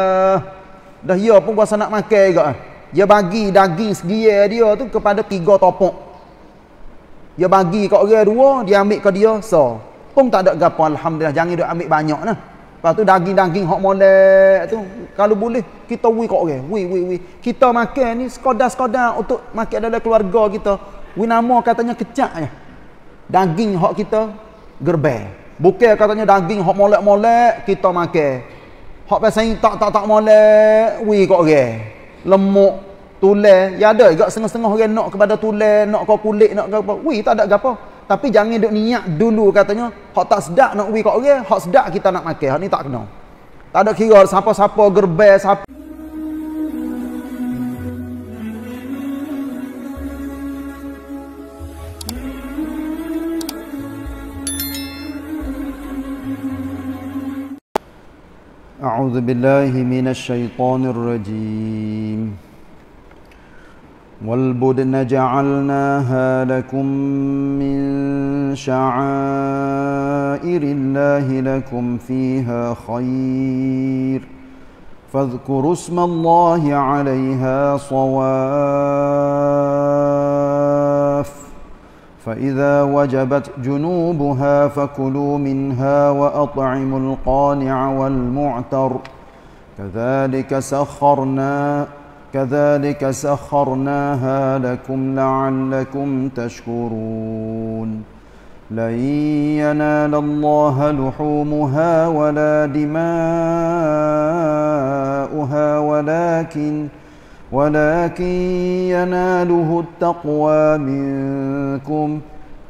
uh, dah ia ya pun kuasa nak makan juga dia bagi daging segiye dia tu kepada tiga topok dia bagi ke orang dua dia ambil ke dia so pun tak ada gapo alhamdulillah jangan dia ambil banyak nah lepas tu daging-daging hok molek tu kalau boleh kita wui ke orang wui wui wui kita makan ni sekodar-sekodar untuk makan dalam keluarga kita wui nama katanya kecak ya. daging hok kita gerbe bukan katanya daging hok molek-molek kita makan Hak pasang tak tak tak molek, wi kok ge. Lemuk tule, ya ada juga setengah-setengah orang nak kepada tule, nak kau kulit, nak apa. Wi tak ada apa. Tapi jangan duk niat dulu katanya, hak tak sedap nak kau kok ge, hak sedap kita nak makan. Hak ni tak kena. Tak ada kira siapa-siapa gerbe siapa. -siapa, gerbel, siapa. أعوذ بالله من الشيطان الرجيم والبدن جعلناها لكم من شعائر الله لكم فيها خير فاذكروا اسم الله عليها صواب فإذا وجبت جنوبها فكلوا منها وأطعموا القانع والمعتر كذلك سخرنا كذلك سخرناها لكم لعلكم تشكرون لن ينال الله لحومها ولا دماؤها ولكن ۖ ولكن يناله التقوى منكم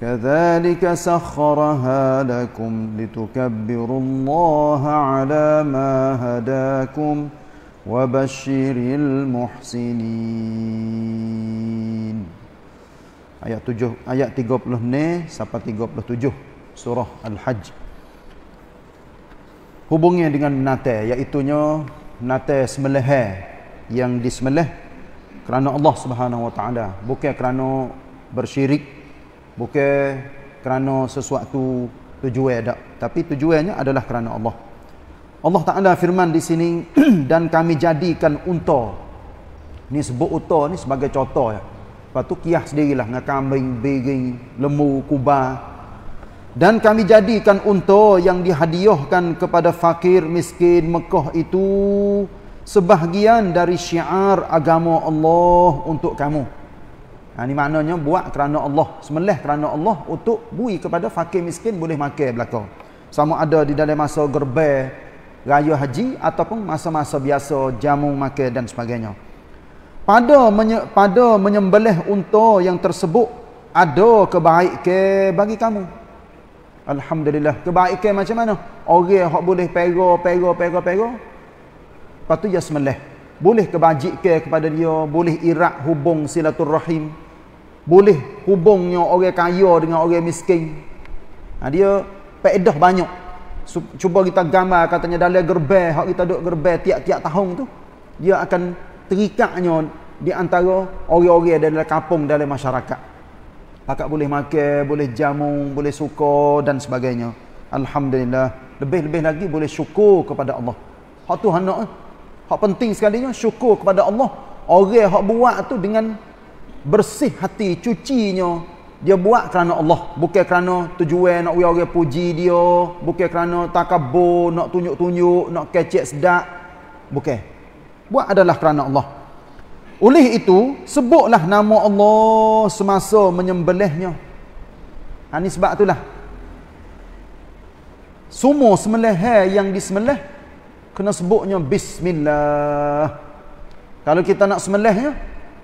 كذلك سخرها لكم لتكبروا الله على ما هداكم وبشر المحسنين ayat 7 ayat 30 ni sampai 37 surah al-hajj hubungnya dengan natal iaitu nya natal semelehai yang disembelih kerana Allah Subhanahu Wa Taala bukan kerana bersyirik bukan kerana sesuatu tujuan dak tapi tujuannya adalah kerana Allah Allah Taala firman di sini dan kami jadikan unta ni sebut unta ni sebagai contoh ya lepas tu kiah sendirilah dengan kambing biring lembu kuba dan kami jadikan unta yang dihadiahkan kepada fakir miskin Mekah itu sebahagian dari syiar agama Allah untuk kamu. Ha, ini maknanya buat kerana Allah, semelih kerana Allah untuk bui kepada fakir miskin boleh makan belakang. Sama ada di dalam masa gerbai, raya haji ataupun masa-masa biasa jamu makan dan sebagainya. Pada menye, pada menyembelih unta yang tersebut ada kebaikan bagi kamu. Alhamdulillah. Kebaikan macam mana? Orang yang boleh pera, pera, pera, pera. Lepas tu dia semelih. Boleh kebajik kepada dia. Boleh irak hubung silaturrahim. Boleh hubungnya orang kaya dengan orang miskin. Ha, dia pedah banyak. Cuba kita gambar katanya dalam gerbai. Hak kita duduk gerbai tiap-tiap tahun tu. Dia akan terikatnya di antara orang-orang dalam kampung dalam masyarakat. Pakak boleh makan, boleh jamu, boleh suka dan sebagainya. Alhamdulillah. Lebih-lebih lagi boleh syukur kepada Allah. Hak tu hendak eh? Hak penting sekalinya syukur kepada Allah. Orang hak buat tu dengan bersih hati, cucinya. Dia buat kerana Allah. Bukan kerana tujuan nak orang puji dia. Bukan kerana takabur, nak tunjuk-tunjuk, nak kecek sedak. Bukan. Buat adalah kerana Allah. Oleh itu, sebutlah nama Allah semasa menyembelihnya. Ini ha, sebab itulah. Semua semelih yang disembelih kena sebutnya bismillah kalau kita nak semelahnya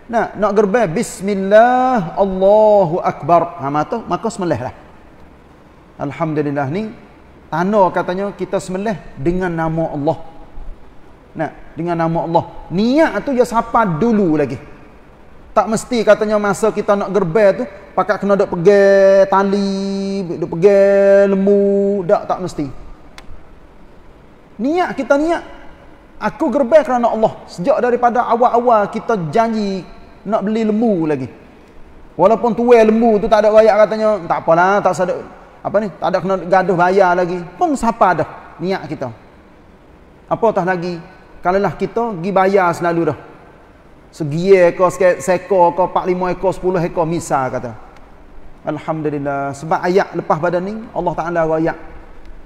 nak nak gerbang bismillah Allahu akbar ha mato maka semelahlah alhamdulillah ni tanda katanya kita semelah dengan nama Allah nak dengan nama Allah niat tu ya siapa dulu lagi tak mesti katanya masa kita nak gerbang tu pakak kena dok pegang tali dok pegang lembu dak tak mesti Niat kita niat. Aku gerbel kerana Allah. Sejak daripada awal-awal kita janji nak beli lembu lagi. Walaupun tuai lembu tu tak ada bayar katanya. Tak apalah. Tak ada, apa ni? Tak ada kena gaduh bayar lagi. Pun siapa dah niat kita. Apa tak lagi? Kalau lah kita pergi bayar selalu dah. Segiye ekor, sekek, seko, ekor, pak lima ekor, sepuluh ekor, misa kata. Alhamdulillah. Sebab ayat lepas badan ni, Allah Ta'ala ayat.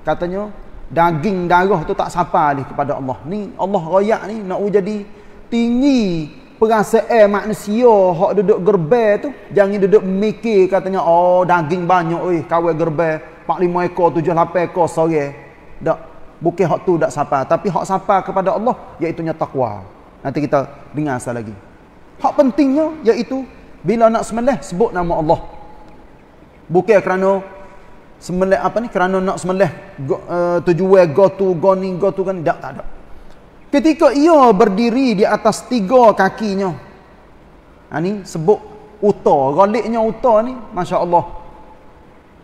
Katanya, daging darah tu tak sapa ni kepada Allah ni Allah royak ni nak jadi tinggi perasaan manusia hak duduk gerbe tu jangan duduk mikir katanya oh daging banyak oi kawai gerbel 4 5 ekor 7 8 ekor sore dak bukan hak tu dak sapa tapi hak sapa kepada Allah iaitu nya takwa nanti kita dengar asal lagi hak pentingnya iaitu bila nak sembelih sebut nama Allah bukan kerana semelih apa ni kerana nak semelih go, uh, eh, tujuan go tu go ni go tu kan tak tak ada ketika ia berdiri di atas tiga kakinya ha ni sebut uta galiknya uta ni masya-Allah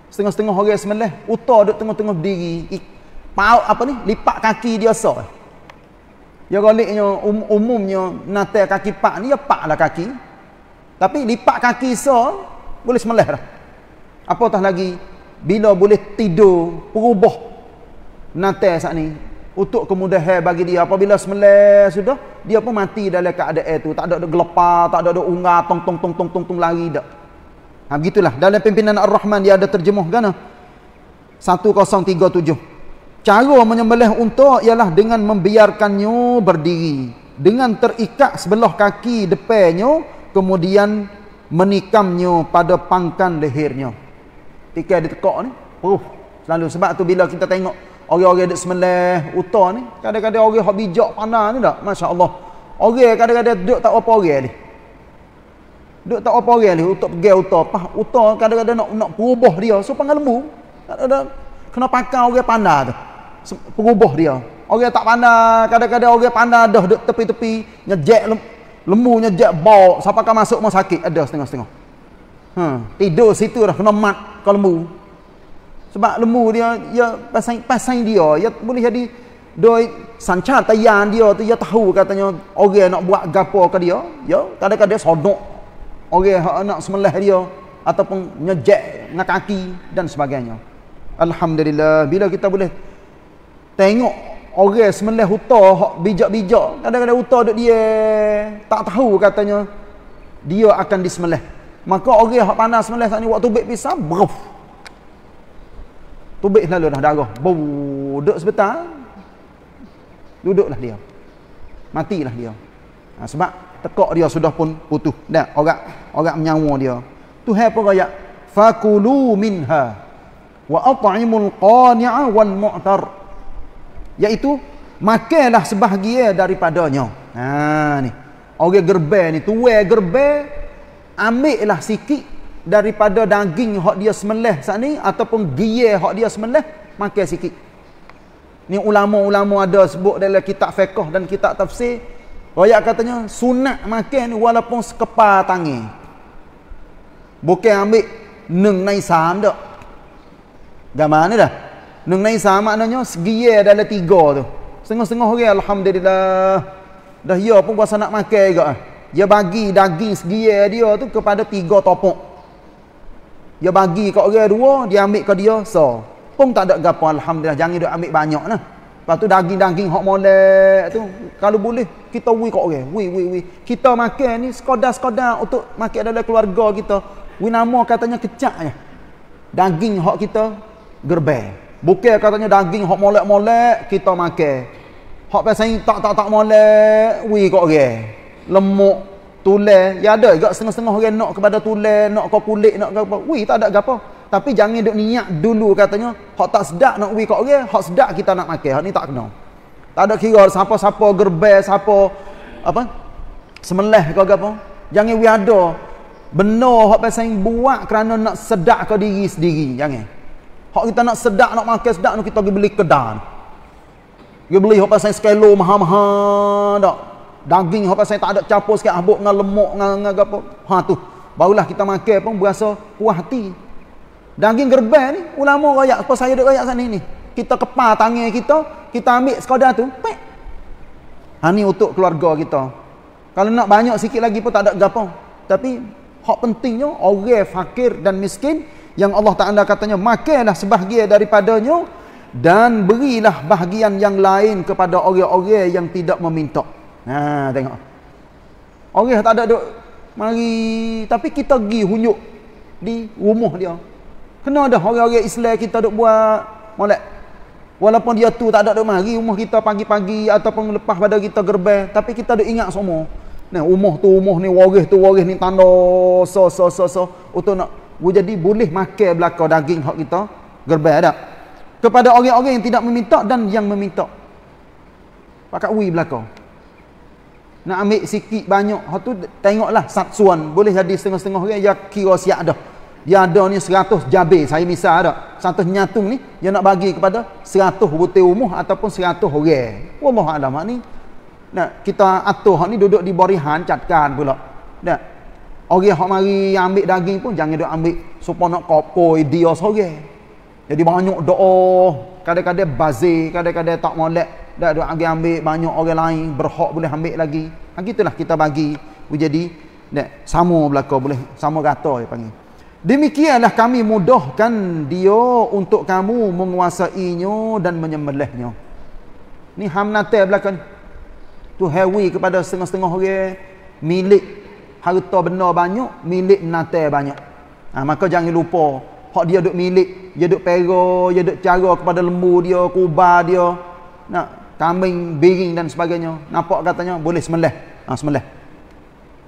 setengah-setengah orang semelih uta duduk tengah-tengah berdiri pau apa ni lipat kaki dia so ya galiknya um, umumnya nate kaki pak ni ya pak lah kaki tapi lipat kaki so boleh semelih dah apatah lagi bila boleh tidur perubah nanti saat ni untuk kemudahan bagi dia apabila semelih sudah dia pun mati dalam keadaan itu tak ada gelepar tak ada unga, tong tong tong tong tong, tong lari tak ha, begitulah dalam pimpinan Ar-Rahman dia ada terjemuh kan 1037 cara menyembelih unta ialah dengan membiarkannya berdiri dengan terikat sebelah kaki depannya kemudian menikamnya pada pangkan lehernya tikai di tekak ni peruh oh. selalu sebab tu bila kita tengok orang-orang duk semelih utar ni kadang-kadang orang hak bijak pandai ni dak masya-Allah orang kadang-kadang duk tak apa orang ni duk tak apa orang ni untuk pergi utar pah utar kadang-kadang nak nak perubah dia so pengalmu kadang-kadang kena pakai orang pandai, tu perubah dia orang tak pandai, kadang-kadang orang pandai dah duk tepi-tepi ngejek lem, lemunya bau siapa kan masuk rumah sakit ada setengah-setengah hmm tidur situ dah kena mat ke lembu sebab lembu dia ya pasang pasang dia ya boleh jadi doi sancar tayan dia tu ya tahu katanya orang nak buat gapo ke dia ya kadang-kadang sodok orang hak nak semelah dia ataupun nyejek kaki dan sebagainya alhamdulillah bila kita boleh tengok orang semelah huta hak bijak-bijak kadang-kadang huta duk dia tak tahu katanya dia akan disemelah maka orang hak panas semalam saat ni waktu bek pisang beruf tubik selalu dah darah duduk sebentar duduklah dia matilah dia ha, sebab tekak dia sudah pun putus dah orang orang menyawa dia tu hai apa ayat fakulu minha wa at'imul qani'a wal mu'tar Yaitu makanlah sebahagian daripadanya ha ni orang gerbe ni tuai gerbe Ambil lah sikit daripada daging hak dia semelih saat ni ataupun giyir hak dia semelih makan sikit ni ulama-ulama ada sebut dalam kitab fiqh dan kitab tafsir rakyat katanya sunat makan ni walaupun sekepar tangi bukan ambil neng naik saham tak dah ni dah neng naik saham maknanya giyir dalam tiga tu setengah-setengah orang Alhamdulillah dah ya pun kuasa nak makan juga dia bagi daging segiye dia tu kepada tiga topok dia bagi ke orang dua dia ambil ke dia so pun tak ada gapo alhamdulillah jangan dia ambil banyak lah. lepas tu daging-daging hok molek tu kalau boleh kita wui ke orang wui wui wui kita makan ni sekadar-sekadar untuk makan dalam keluarga kita wui nama katanya kecak ya daging hok kita gerbe bukan katanya daging hok molek-molek kita makan hok pasal tak tak tak molek wui ke orang lemuk, tulen, ya ada juga setengah-setengah orang nak kepada tulen, nak kau kulit, nak ke apa. tak ada apa. Tapi jangan duk niat dulu katanya, hak tak sedak, nak wih kat orang, hak sedak kita nak makan. Hak ni tak kena. Tak ada kira siapa-siapa gerbel, siapa apa? Semeleh kau apa. Jangan wih ada benar hak pasal buat kerana nak sedak ke diri sendiri. Jangan. Hak kita nak sedak nak makan sedak, nak kita pergi beli kedai. Dia beli hak pasal skelo mahal-mahal dak daging apa saya tak ada campur sikit habuk dengan lemak dengan, dengan apa ha tu barulah kita makan pun berasa puas hati daging gerban ni ulama royak apa saya duk royak sana ni kita kepal tangan kita kita ambil sekadar tu pek ha ni untuk keluarga kita kalau nak banyak sikit lagi pun tak ada gapo tapi hak pentingnya orang fakir dan miskin yang Allah Taala katanya makanlah sebahagian daripadanya dan berilah bahagian yang lain kepada orang-orang yang tidak meminta. Ha tengok. Orang tak ada duk mari tapi kita pergi hunjuk di rumah dia. Kena dah orang-orang Islam kita duk buat molek. Walaupun dia tu tak ada duk mari rumah kita pagi-pagi ataupun lepas pada kita gerbang tapi kita duk ingat semua. Nah, rumah tu rumah ni waris tu waris ni tanda so so so so untuk nak jadi boleh makan belaka daging hak kita gerbang ada. Kepada orang-orang yang tidak meminta dan yang meminta. Pakat wui belakang nak ambil sikit banyak hang tu tengoklah satuan boleh jadi setengah-setengah orang ya kira siap dah dia ada ni 100 jabe saya misal ada satu nyatung ni dia nak bagi kepada 100 butir umuh ataupun 100 orang wallah oh, alam ni nah kita atur hang ni duduk di borihan catkan pula nah orang hok mari ambil daging pun jangan duk ambil supaya nak kopoi dia sorang jadi banyak doa kadang-kadang bazir kadang-kadang tak molek dah dia ambil, ambil banyak orang lain berhak boleh ambil lagi ha gitulah kita bagi jadi nak sama belaka boleh sama rata dia panggil demikianlah kami mudahkan dia untuk kamu menguasainya dan menyembelihnya ni hamnate belakang tu hewi kepada setengah-setengah orang -setengah milik harta benda banyak milik nate banyak ha, maka jangan lupa hak dia duk milik dia duk pera dia duk cara kepada lembu dia kubah dia nak kambing biring dan sebagainya nampak katanya boleh semelih ha semelih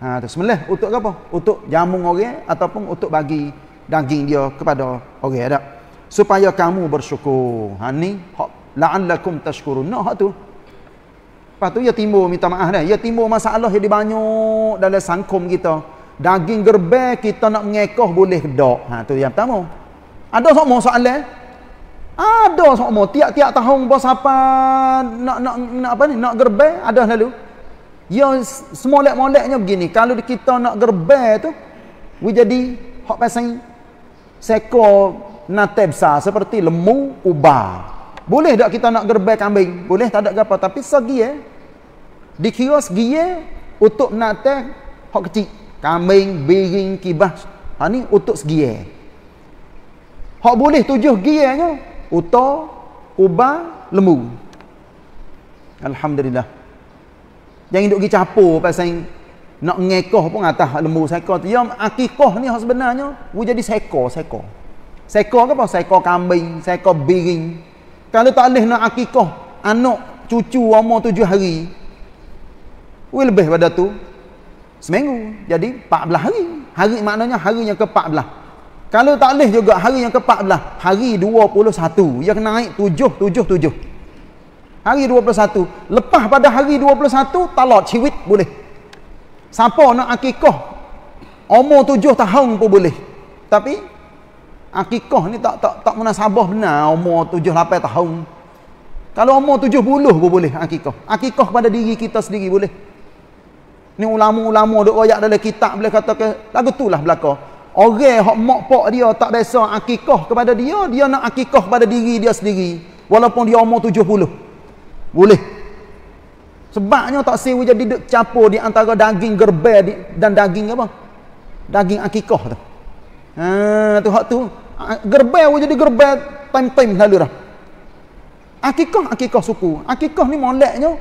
ha tu semelih untuk apa untuk jamung orang ataupun untuk bagi daging dia kepada orang ada supaya kamu bersyukur ha ni la'allakum tashkurun nah tu Lepas tu, ia ya timbul minta maaf dah. Ia ya timbul masalah yang dibanyuk dalam sangkum kita. Daging gerbek kita nak mengekoh boleh dok. tak? Ha, tu yang pertama. Ada soal-soalan? Ada sokmo tiap-tiap tahun bos apa nak nak nak apa ni nak gerbai ada lalu. Ya semolek-moleknya begini. Kalau kita nak gerbai tu we jadi hok pasang seko natebsa seperti lemu ubah. Boleh tak kita nak gerbai kambing? Boleh tak ada apa tapi segi eh kios segi eh, untuk nate hok kecil. Kambing, biring, kibas. Ha ni untuk segi eh. Hok boleh tujuh gear uta, ubah, lembu. Alhamdulillah. Jangan duk pergi capur pasal nak ngekoh pun atas lembu seko tu. Ya akikoh ni sebenarnya bu jadi seko, seko. Seko ke apa? Seko kambing, seko biring. Kalau tak leh nak akikoh anak cucu umur tujuh hari. Wih lebih pada tu. Seminggu. Jadi 14 hari. Hari maknanya harinya ke 14. Kalau tak boleh juga hari yang ke-14, hari 21, yang naik 7 77. Hari 21, lepas pada hari 21 talak ciwit boleh. Siapa nak akikah umur 7 tahun pun boleh. Tapi akikah ni tak tak tak munasabah benar umur 7 8 tahun. Kalau umur 70 pun boleh akikah. Akikah pada diri kita sendiri boleh. Ni ulama-ulama dok royak dalam kitab boleh katakan lagu tulah belaka. Orang hok mak pak dia tak rasa akikah kepada dia, dia nak akikah pada diri dia sendiri walaupun dia umur 70. Boleh. Sebabnya tak sewu jadi duk campur di antara daging gerbel dan daging apa? Daging akikah tu. Ha, tu hak tu. Gerbel wujud jadi gerbel time-time selalu dah. Akikah, akikah suku. Akikah ni moleknya.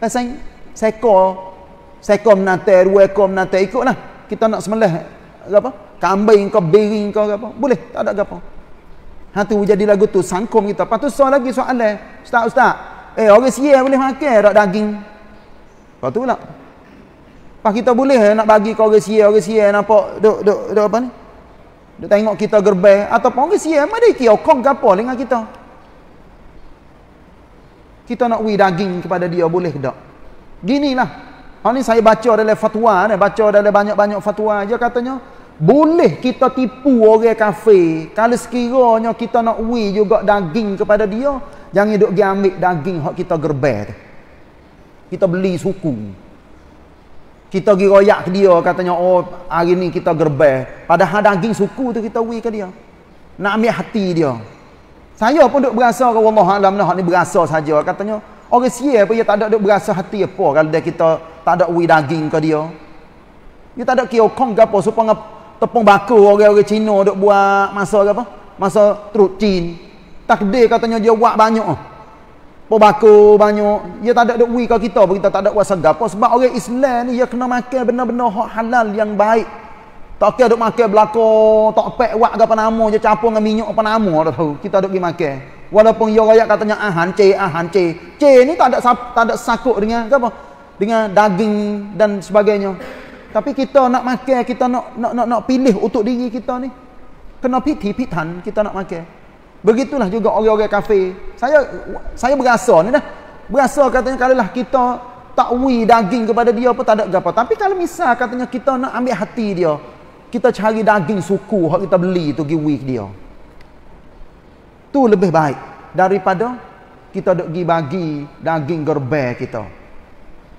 Pasal sekor, sekor menantai, dua ekor menantai, ikutlah. Kita nak semelih eh, apa? kambing kau, bering kau apa? Boleh, tak ada apa. Ha tu jadi lagu tu sangkum kita. Patu soal lagi soalan. Ustaz, ustaz. Eh, orang sia boleh makan tak daging? Patu pula. Pas kita boleh eh, nak bagi kau orang sia, orang sia nampak duk duk duk apa ni? Duk tengok kita gerbai atau orang sia mari kau kong, gapo lah dengan kita? Kita nak wi daging kepada dia boleh tak? Ginilah. Ha ni saya baca dalam fatwa ni, baca dalam banyak-banyak fatwa aja katanya boleh kita tipu orang kafe Kalau sekiranya kita nak wi juga daging kepada dia Jangan duduk pergi ambil daging yang kita gerber Kita beli suku Kita pergi royak ke dia katanya Oh hari ni kita gerber Padahal daging suku tu kita wi ke dia Nak ambil hati dia Saya pun duduk berasa ke Allah Alam Nah ni berasa saja katanya Orang siap pun dia tak ada duduk berasa hati apa Kalau dia kita tak ada wi daging ke dia dia tak ada kira kong ke apa supaya tepung bakar orang-orang Cina duk buat masa apa? Masa truk Cin. Takde katanya dia buat banyak. Pembako banyak. Dia tak ada duk wui kalau kita, kita tak ada kuasa apa sebab orang Islam ni dia kena makan benda-benda hak halal yang baik. Tak kira duk makan belako, tak pek wak apa nama je campur dengan minyak apa nama dah tahu. Kita duk pergi makan. Walaupun dia rakyat katanya ahan ah, ce ahan ce. Ce ni tak ada tak ada sakut dengan apa? Dengan daging dan sebagainya. Tapi kita nak makan, kita nak nak nak, nak pilih untuk diri kita ni. Kena pitih-pitan kita nak makan. Begitulah juga orang-orang kafe. Saya saya berasa ni dah. Berasa katanya kalau lah kita takwi daging kepada dia pun tak ada apa. Tapi kalau misal katanya kita nak ambil hati dia, kita cari daging suku yang kita beli tu pergi wik dia. Tu lebih baik daripada kita dok pergi bagi daging gerbe kita.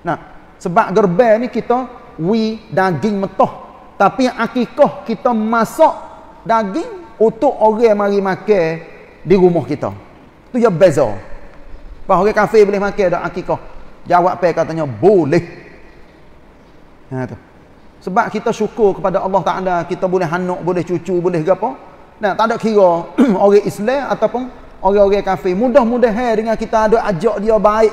Nah, sebab gerbe ni kita We daging mentah tapi akikah kita masak daging untuk orang mari makan di rumah kita tu ya beza apa orang kafe boleh makan dak akikah jawab pe katanya boleh ha tu sebab kita syukur kepada Allah Taala kita boleh hanuk boleh cucu boleh gapo nah tak ada kira orang Islam ataupun orang-orang kafe mudah-mudahan mudah eh, dengan kita ada ajak dia baik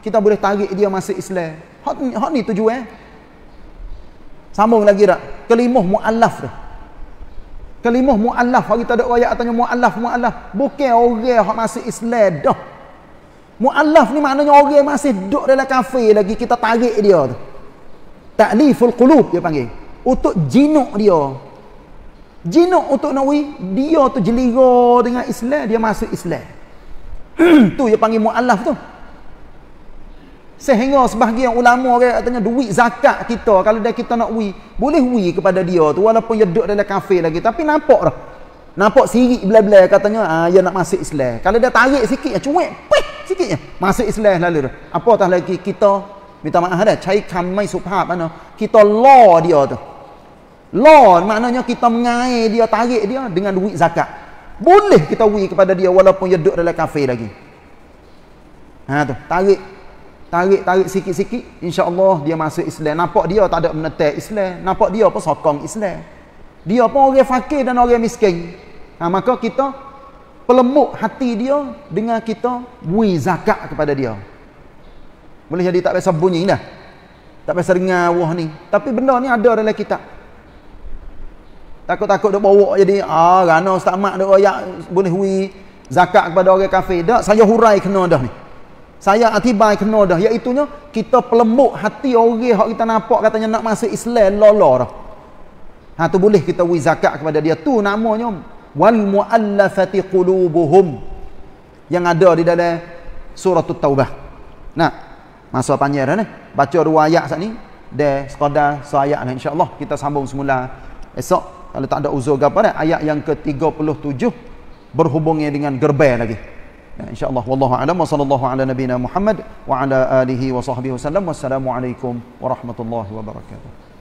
kita boleh tarik dia masuk Islam hak ni tujuan eh? Sambung lagi dah. Kelimuh mu'alaf dah. Kelimuh mu'alaf. Hari tak ada rakyat katanya mu'alaf, mu'alaf. Bukan orang yang masih Islam dah. Mu'alaf ni maknanya orang yang masih duduk dalam kafe lagi. Kita tarik dia tu. Ta'liful qulub dia panggil. Untuk jinuk dia. Jinuk untuk nawi. Dia tu jeliga dengan Islam. Dia masuk Islam. tu dia panggil mu'alaf tu. Sehingga sebahagian ulama orang katanya duit zakat kita kalau dia kita nak wi, boleh wi kepada dia tu walaupun dia duduk dalam kafe lagi tapi nampak dah. Nampak sirik bla-bla katanya ah dia ya nak masuk Islam. Kalau dia tarik sikit ya cuek pek sikitnya masuk Islam lalu. Apatah lagi kita minta maaf dah cai kan mai supah mana kita law dia tu. Law maknanya kita mengai dia tarik dia dengan duit zakat. Boleh kita wi kepada dia walaupun dia duduk dalam kafe lagi. Ha tu, tarik tarik-tarik sikit-sikit insya-Allah dia masuk Islam nampak dia tak ada menetek Islam nampak dia apa sokong Islam dia pun orang fakir dan orang miskin ha, maka kita pelemuk hati dia dengan kita bui zakat kepada dia boleh jadi tak biasa bunyi dah tak biasa dengar wah ni tapi benda ni ada dalam kita takut-takut dia bawa jadi ah rana ustaz mak dia ya, boleh hui zakat kepada orang kafir tak saya hurai kena dah ni saya atibai kena dah iaitu kita pelembuk hati orang hak kita nampak katanya nak masuk Islam lolor dah ha tu boleh kita wi zakat kepada dia tu namanya wal muallafati qulubuhum yang ada di dalam surah at-taubah nah masa panjang ni baca dua ayat sat ni de sekadar ayat. lah insyaallah kita sambung semula esok kalau tak ada uzur gapo ayat yang ke-37 berhubungnya dengan gerbang lagi إن شاء الله والله أعلم وصلى الله على نبينا محمد وعلى آله وصحبه وسلم والسلام عليكم ورحمة الله وبركاته